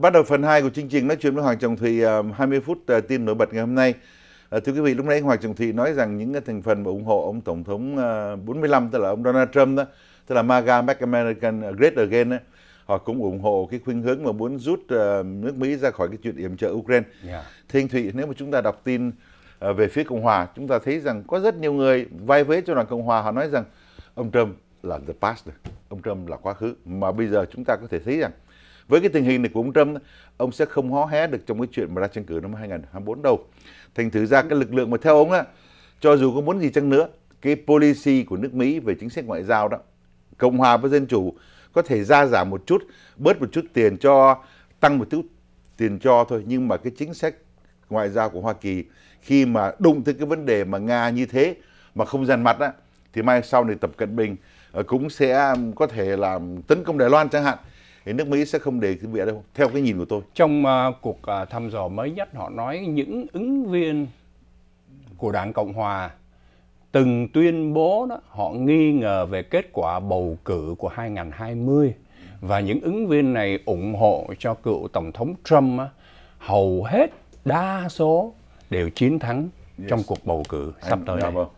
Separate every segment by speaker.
Speaker 1: Bắt đầu phần 2 của chương trình nói chuyện với Hoàng Trọng Thùy 20 à, phút à, tin nổi bật ngày hôm nay. À, thưa quý vị, lúc nãy Hoàng Trọng Thùy nói rằng những cái thành phần mà ủng hộ ông Tổng thống 45, tức là ông Donald Trump đó, tức là MAGA, Make American Great Again, đó, họ cũng ủng hộ cái khuynh hướng mà muốn rút nước Mỹ ra khỏi cái chuyện yểm trợ Ukraine. Yeah. Dạ. Thưa anh Thụy, nếu mà chúng ta đọc tin về phía Cộng Hòa, chúng ta thấy rằng có rất nhiều người vai vế cho đoàn Cộng Hòa, họ nói rằng ông Trump là the past, ông Trump là quá khứ. Mà bây giờ chúng ta có thể thấy rằng với cái tình hình này của ông Trump, ông sẽ không hó hé được trong cái chuyện mà ra tranh cử năm 2024 đâu. Thành thử ra cái lực lượng mà theo ông á, cho dù có muốn gì chăng nữa, cái policy của nước Mỹ về chính sách ngoại giao đó, Cộng hòa với Dân chủ có thể ra giảm một chút, bớt một chút tiền cho, tăng một chút tiền cho thôi. Nhưng mà cái chính sách ngoại giao của Hoa Kỳ khi mà đụng tới cái vấn đề mà Nga như thế mà không dàn mặt á, thì mai sau này Tập Cận Bình ờ, cũng sẽ có thể làm tấn công Đài Loan chẳng hạn thì nước Mỹ sẽ không đề cái việc đâu theo cái nhìn của tôi
Speaker 2: trong uh, cuộc uh, thăm dò mới nhất họ nói những ứng viên của đảng Cộng hòa từng tuyên bố đó họ nghi ngờ về kết quả bầu cử của 2020 và những ứng viên này ủng hộ cho cựu tổng thống Trump á, hầu hết đa số đều chiến thắng yes. trong cuộc bầu cử sắp tới dạ đây. Vâng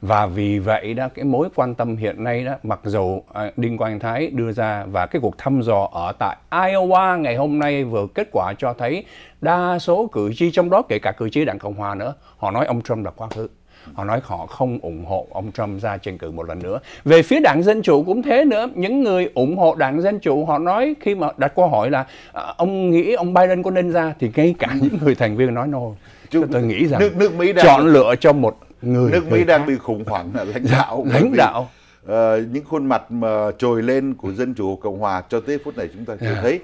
Speaker 2: và vì vậy đó cái mối quan tâm hiện nay đó mặc dù à, Đinh Quang Thái đưa ra và cái cuộc thăm dò ở tại Iowa ngày hôm nay vừa kết quả cho thấy đa số cử tri trong đó kể cả cử tri đảng Cộng hòa nữa họ nói ông Trump là quá khứ họ nói họ không ủng hộ ông Trump ra tranh cử một lần nữa. Về phía đảng Dân Chủ cũng thế nữa, những người ủng hộ đảng Dân Chủ họ nói khi mà đặt câu hỏi là à, ông nghĩ ông Biden có nên ra thì ngay cả những người thành viên nói nô. No. tôi nghĩ rằng nước, nước Mỹ đã... chọn lựa cho một người nước Mỹ đang bị khủng hoảng
Speaker 1: là lãnh đạo lãnh
Speaker 2: đạo uh, những khuôn mặt
Speaker 1: mà trồi lên của dân chủ cộng hòa cho tới phút này chúng ta chưa yeah. À. thấy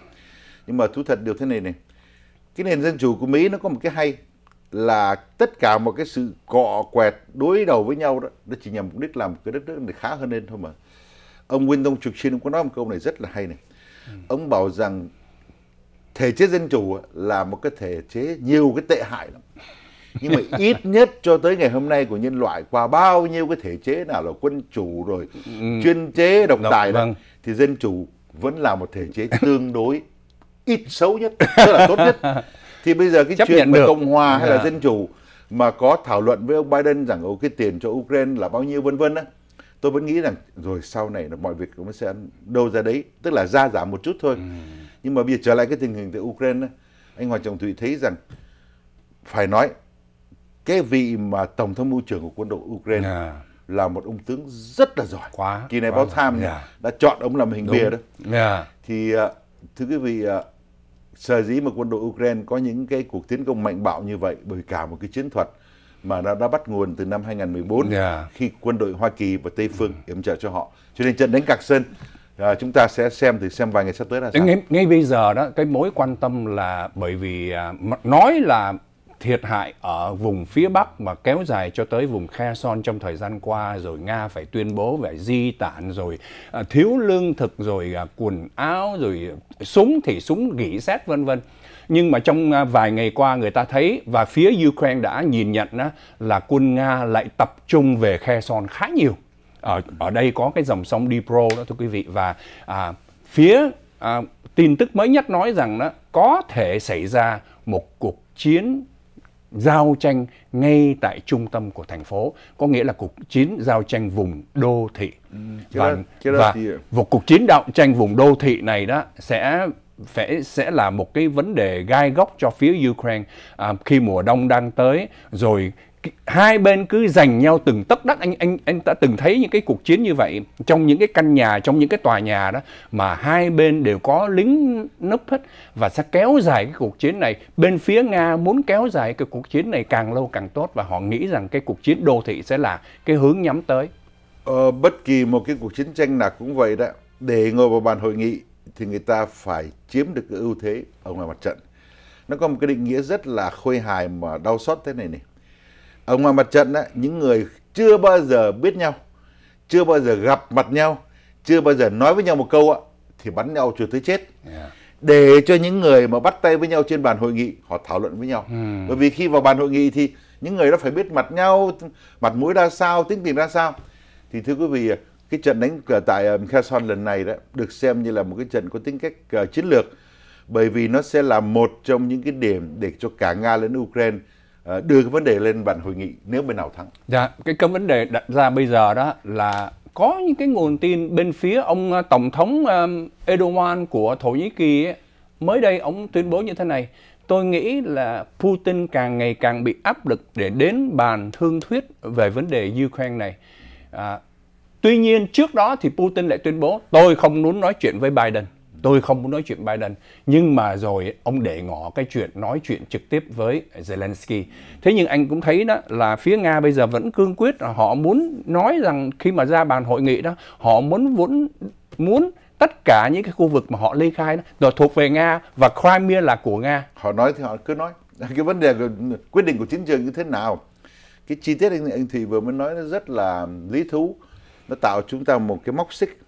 Speaker 1: nhưng mà thú thật điều thế này này cái nền dân chủ của Mỹ nó có một cái hay là tất cả một cái sự cọ quẹt đối đầu với nhau đó nó chỉ nhằm mục đích làm cái đất nước này khá hơn lên thôi mà ông Winston Churchill cũng có nói một câu này rất là hay này ừ. ông bảo rằng thể chế dân chủ là một cái thể chế nhiều cái tệ hại lắm
Speaker 2: nhưng mà ít
Speaker 1: nhất cho tới ngày hôm nay của nhân loại qua bao nhiêu cái thể chế nào là quân chủ rồi ừ. chuyên chế độc Độc, tài vâng. thì dân chủ vẫn là một thể chế tương đối ít xấu nhất tức
Speaker 2: là tốt nhất
Speaker 1: thì bây giờ cái Chấp chuyện mà cộng hòa hay là dạ. dân chủ mà có thảo luận với ông Biden rằng ô cái tiền cho Ukraine là bao nhiêu vân vân á tôi vẫn nghĩ rằng rồi sau này là mọi việc cũng sẽ đâu ra đấy tức là gia giảm một chút thôi ừ. nhưng mà bây giờ trở lại cái tình hình tại Ukraine anh Hoàng Trọng Thụy thấy rằng phải nói cái vị mà tổng tham mưu trưởng của quân đội Ukraine yeah. Dạ. là một ông tướng rất là giỏi.
Speaker 2: Quá. Kỳ này báo Tham yeah. Dạ.
Speaker 1: đã chọn ông làm hình Đúng. bìa đó. Yeah. Dạ. Thì à, thưa quý vị à, sở dĩ mà quân đội Ukraine có những cái cuộc tiến công mạnh bạo như vậy bởi cả một cái chiến thuật mà nó đã bắt nguồn từ năm 2014 yeah. khi quân đội Hoa Kỳ và Tây phương yểm trợ cho họ. Cho nên trận đánh Cạc Sơn à, chúng ta sẽ
Speaker 2: xem thì xem vài ngày sắp tới là sao. Ngay, ngay bây giờ đó cái mối quan tâm là bởi vì à, nói là thiệt hại ở vùng phía Bắc mà kéo dài cho tới vùng Kherson trong thời gian qua rồi Nga phải tuyên bố về di tản rồi à, thiếu lương thực rồi à, quần áo rồi súng thì súng gỉ xét vân vân nhưng mà trong à, vài ngày qua người ta thấy và phía Ukraine đã nhìn nhận đó là quân Nga lại tập trung về Kherson khá nhiều ở ở đây có cái dòng sông Dnipro đó thưa quý vị và à, phía à, tin tức mới nhất nói rằng đó có thể xảy ra một cuộc chiến giao tranh ngay tại trung tâm của thành phố có nghĩa là cuộc chiến giao tranh vùng đô thị ừ, và, và, và cuộc chiến đạo tranh vùng đô thị này đó sẽ sẽ sẽ là một cái vấn đề gai góc cho phía Ukraine à, khi mùa đông đang tới rồi hai bên cứ giành nhau từng tấc đất anh anh anh đã từng thấy những cái cuộc chiến như vậy trong những cái căn nhà trong những cái tòa nhà đó mà hai bên đều có lính nấp hết và sẽ kéo dài cái cuộc chiến này bên phía nga muốn kéo dài cái cuộc chiến này càng lâu càng tốt và họ nghĩ rằng cái cuộc chiến đô thị sẽ là cái hướng nhắm tới ờ, bất kỳ một cái cuộc chiến tranh nào
Speaker 1: cũng vậy đó để ngồi vào bàn hội nghị thì người ta phải chiếm được cái ưu thế ở ngoài mặt trận nó có một cái định nghĩa rất là khôi hài mà đau xót thế này này ở ngoài mặt trận đó, những người chưa bao giờ biết nhau chưa bao giờ gặp mặt nhau chưa bao giờ nói với nhau một câu ạ thì bắn nhau cho tới chết yeah. Dạ. để cho những người mà bắt tay với nhau trên bàn hội nghị họ thảo luận với nhau hmm. bởi vì khi vào bàn hội nghị thì những người đó phải biết mặt nhau mặt mũi ra sao tính tình ra sao thì thưa quý vị cái trận đánh tại ờ, Kherson lần này đó được xem như là một cái trận có tính cách ờ, chiến lược bởi vì nó sẽ là một trong những cái điểm để cho cả Nga lẫn Ukraine Ờ, đưa cái vấn đề lên bàn hội nghị nếu
Speaker 2: bên nào thắng. Dạ, cái cái vấn đề đặt ra bây giờ đó là có những cái nguồn tin bên phía ông ờ, tổng thống Erdogan của Thổ Nhĩ Kỳ ấy, mới đây ông tuyên bố như thế này: tôi nghĩ là Putin càng ngày càng bị áp lực để đến bàn thương thuyết về vấn đề Ukraine này. À, tuy nhiên trước đó thì Putin lại tuyên bố tôi không muốn nói chuyện với Biden tôi không muốn nói chuyện Biden nhưng mà rồi ông để ngỏ cái chuyện nói chuyện trực tiếp với Zelensky thế nhưng anh cũng thấy đó là phía Nga bây giờ vẫn cương quyết là họ muốn nói rằng khi mà ra bàn hội nghị đó họ muốn muốn muốn tất cả những cái khu vực mà họ ly khai đó rồi thuộc về Nga và Crimea là của Nga họ nói thì họ cứ nói cái vấn đề quyết định của chiến trường như thế nào cái
Speaker 1: chi tiết anh, anh thì vừa mới nói nó rất là lý thú nó tạo chúng ta một cái móc xích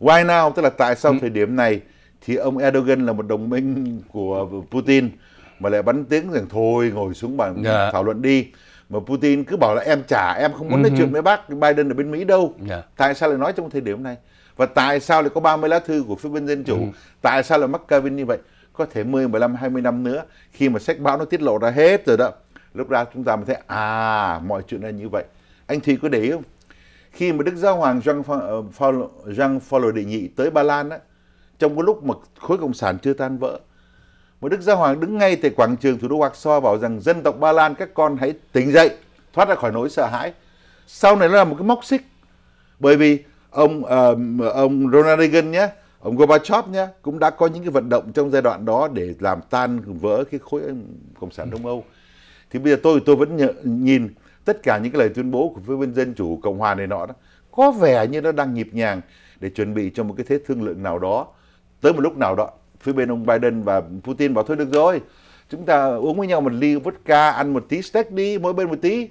Speaker 1: Why now? Tức là tại sao ừ. thời điểm này thì ông Erdogan là một đồng minh của Putin mà lại bắn tiếng rằng thôi ngồi xuống bàn yeah. Dạ. thảo luận đi mà Putin cứ bảo là em trả em không muốn nói ừ. chuyện với bác Biden ở bên Mỹ đâu yeah. Dạ. tại sao lại nói trong thời điểm này và tại sao lại có 30 lá thư của phía bên dân chủ ừ. tại sao lại mắc Kevin như vậy có thể 10, 15, 20 năm nữa khi mà sách báo nó tiết lộ ra hết rồi đó lúc ra chúng ta mới thấy à mọi chuyện là như vậy anh thì có để ý không khi mà Đức Giáo Hoàng Jean Paul, ờ, Jean Paul đệ nhị tới Ba Lan á, trong cái lúc mà khối cộng sản chưa tan vỡ, mà Đức Giáo Hoàng đứng ngay tại quảng trường thủ đô Warsaw bảo rằng dân tộc Ba Lan các con hãy tỉnh dậy, thoát ra khỏi nỗi sợ hãi. Sau này nó là một cái móc xích, bởi vì ông uh, ông Ronald Reagan nhé, ông Gorbachev nhé, cũng đã có những cái vận động trong giai đoạn đó để làm tan vỡ cái khối cộng sản Đông Âu. Thì bây giờ tôi tôi vẫn nhìn tất cả những cái lời tuyên bố của phía bên dân chủ cộng hòa này nọ đó có vẻ như nó đang nhịp nhàng để chuẩn bị cho một cái thế thương lượng nào đó tới một lúc nào đó phía bên ông Biden và Putin bảo thôi được rồi chúng ta uống với nhau một ly vodka ăn một tí steak đi mỗi bên
Speaker 2: một tí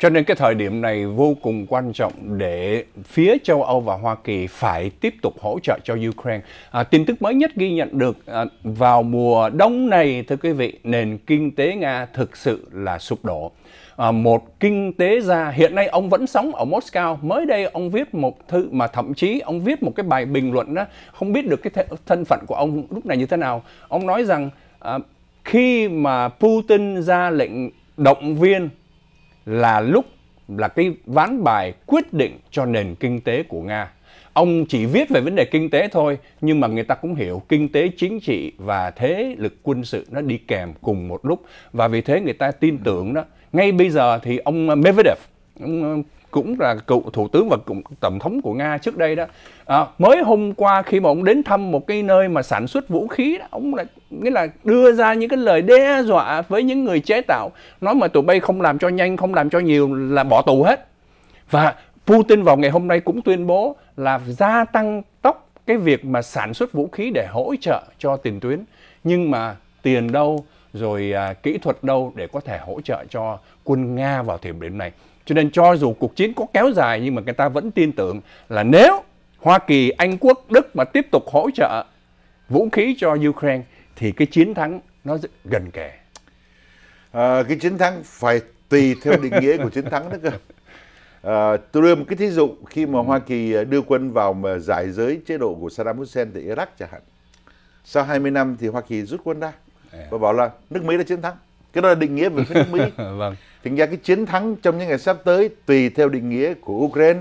Speaker 2: cho nên cái thời điểm này vô cùng quan trọng để phía châu Âu và Hoa Kỳ phải tiếp tục hỗ trợ cho Ukraine. À, tin tức mới nhất ghi nhận được à, vào mùa đông này, thưa quý vị, nền kinh tế Nga thực sự là sụp đổ. À, một kinh tế gia hiện nay ông vẫn sống ở Moscow mới đây ông viết một thư mà thậm chí ông viết một cái bài bình luận đó không biết được cái thân phận của ông lúc này như thế nào ông nói rằng à, khi mà Putin ra lệnh động viên là lúc là cái ván bài quyết định cho nền kinh tế của Nga. Ông chỉ viết về vấn đề kinh tế thôi, nhưng mà người ta cũng hiểu kinh tế chính trị và thế lực quân sự nó đi kèm cùng một lúc. Và vì thế người ta tin tưởng đó. Ngay bây giờ thì ông Medvedev, ông cũng là cựu thủ tướng và cũng tổng thống của nga trước đây đó à, mới hôm qua khi mà ông đến thăm một cái nơi mà sản xuất vũ khí đó, ông lại nghĩa là đưa ra những cái lời đe dọa với những người chế tạo nói mà tụi bay không làm cho nhanh không làm cho nhiều là bỏ tù hết và putin vào ngày hôm nay cũng tuyên bố là gia tăng tốc cái việc mà sản xuất vũ khí để hỗ trợ cho tiền tuyến nhưng mà tiền đâu rồi à, kỹ thuật đâu để có thể hỗ trợ cho quân nga vào thời điểm này cho nên cho dù cuộc chiến có kéo dài nhưng mà người ta vẫn tin tưởng là nếu Hoa Kỳ, Anh Quốc, Đức mà tiếp tục hỗ trợ vũ khí cho Ukraine thì cái chiến thắng nó gần kề. À, cái chiến thắng phải tùy theo định nghĩa của chiến thắng
Speaker 1: đó cơ. À, tôi đưa một cái thí dụ khi mà Hoa Kỳ đưa quân vào mà giải giới chế độ của Saddam Hussein tại Iraq chẳng hạn. Sau 20 năm thì Hoa Kỳ rút quân ra à. và bảo là nước Mỹ đã chiến thắng. Cái đó là định nghĩa về phía nước Mỹ. vâng. Thành ra cái chiến thắng trong những ngày sắp tới tùy theo định nghĩa của Ukraine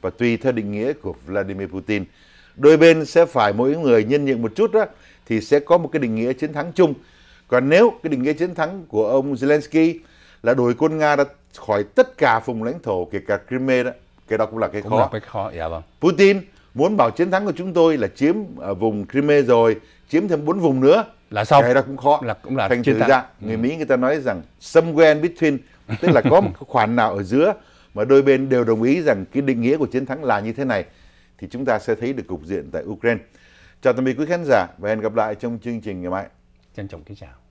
Speaker 1: và tùy theo định nghĩa của Vladimir Putin. Đôi bên sẽ phải mỗi người nhân nhượng một chút đó thì sẽ có một cái định nghĩa chiến thắng chung. Còn nếu cái định nghĩa chiến thắng của ông Zelensky là đuổi quân Nga ra khỏi tất cả vùng lãnh thổ kể cả Crimea đó, cái đó cũng là cái cũng khó. Là
Speaker 2: cái khó dạ vâng.
Speaker 1: Putin muốn bảo chiến thắng của chúng tôi là chiếm ở vùng Crimea rồi, chiếm thêm bốn vùng nữa là xong. Cái đó cũng khó. Là cũng là Thành chiến thử thắng. ra ừ. người ừ. Mỹ người ta nói rằng somewhere in between tức là có một khoản nào ở giữa mà đôi bên đều đồng ý rằng cái định nghĩa của chiến thắng là như thế này thì chúng ta sẽ thấy được cục diện tại Ukraine. Chào tạm biệt quý khán giả và hẹn gặp lại trong chương trình ngày mai.
Speaker 2: Trân trọng kính chào.